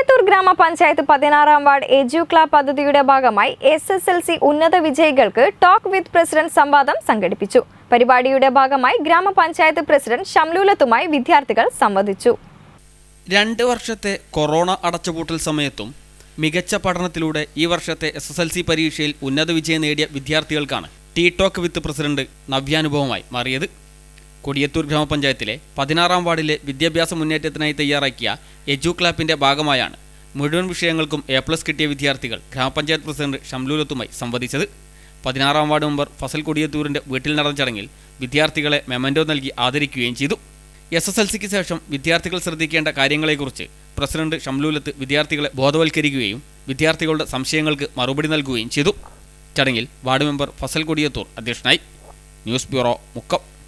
വലിയത്തൂർ ഗ്രാമപഞ്ചായത്ത് പതിനാറാം വാർഡ് എജുക്ലാ പദ്ധതിയുടെ ഭാഗമായി എസ് എസ് എൽ സി ഉന്നത വിജയികൾക്ക് ടോക്ക് വിത്ത് പ്രസിഡന്റ് സംവാദം സംഘടിപ്പിച്ചു പരിപാടിയുടെ ഭാഗമായി ഗ്രാമപഞ്ചായത്ത് പ്രസിഡന്റ് ഷംലൂലത്തുമായി വിദ്യാർത്ഥികൾ സംവദിച്ചു രണ്ട് വർഷത്തെ കൊറോണ അടച്ചുപൂട്ടൽ സമയത്തും മികച്ച പഠനത്തിലൂടെ ഈ വർഷത്തെ എസ് എസ് എൽ സി പരീക്ഷയിൽ ഉന്നത വിജയം നേടിയ വിദ്യാർത്ഥികൾക്കാണ് ടി ടോക്ക് വിത്ത് പ്രസിഡന്റ് നവ്യാനുഭവമായി മാറിയത് കൊടിയത്തൂർ ഗ്രാമപഞ്ചായത്തിലെ പതിനാറാം വാർഡിലെ വിദ്യാഭ്യാസ മുന്നേറ്റത്തിനായി തയ്യാറാക്കിയ എജു ക്ലാപ്പിന്റെ ഭാഗമായാണ് മുഴുവൻ വിഷയങ്ങൾക്കും എ പ്ലസ് കിട്ടിയ വിദ്യാർത്ഥികൾ ഗ്രാമപഞ്ചായത്ത് പ്രസിഡന്റ് ഷംലൂലത്തുമായി സംവദിച്ചത് പതിനാറാം വാർഡ് മെമ്പർ ഫസൽ കൊടിയത്തൂരിന്റെ വീട്ടിൽ നടന്ന ചടങ്ങിൽ വിദ്യാർത്ഥികളെ മെമന്റോ നൽകി ആദരിക്കുകയും ചെയ്തു എസ് എസ് എൽ സിക്ക് ശേഷം വിദ്യാർത്ഥികൾ ശ്രദ്ധിക്കേണ്ട കാര്യങ്ങളെക്കുറിച്ച് പ്രസിഡന്റ് ഷംലൂലത്ത് വിദ്യാർത്ഥികളെ ബോധവൽക്കരിക്കുകയും വിദ്യാർത്ഥികളുടെ സംശയങ്ങൾക്ക് മറുപടി നൽകുകയും ചെയ്തു ചടങ്ങിൽ വാർഡ് മെമ്പർ ഫസൽ കൊടിയത്തൂർ അധ്യക്ഷനായി ന്യൂസ് ബ്യൂറോ മുക്കം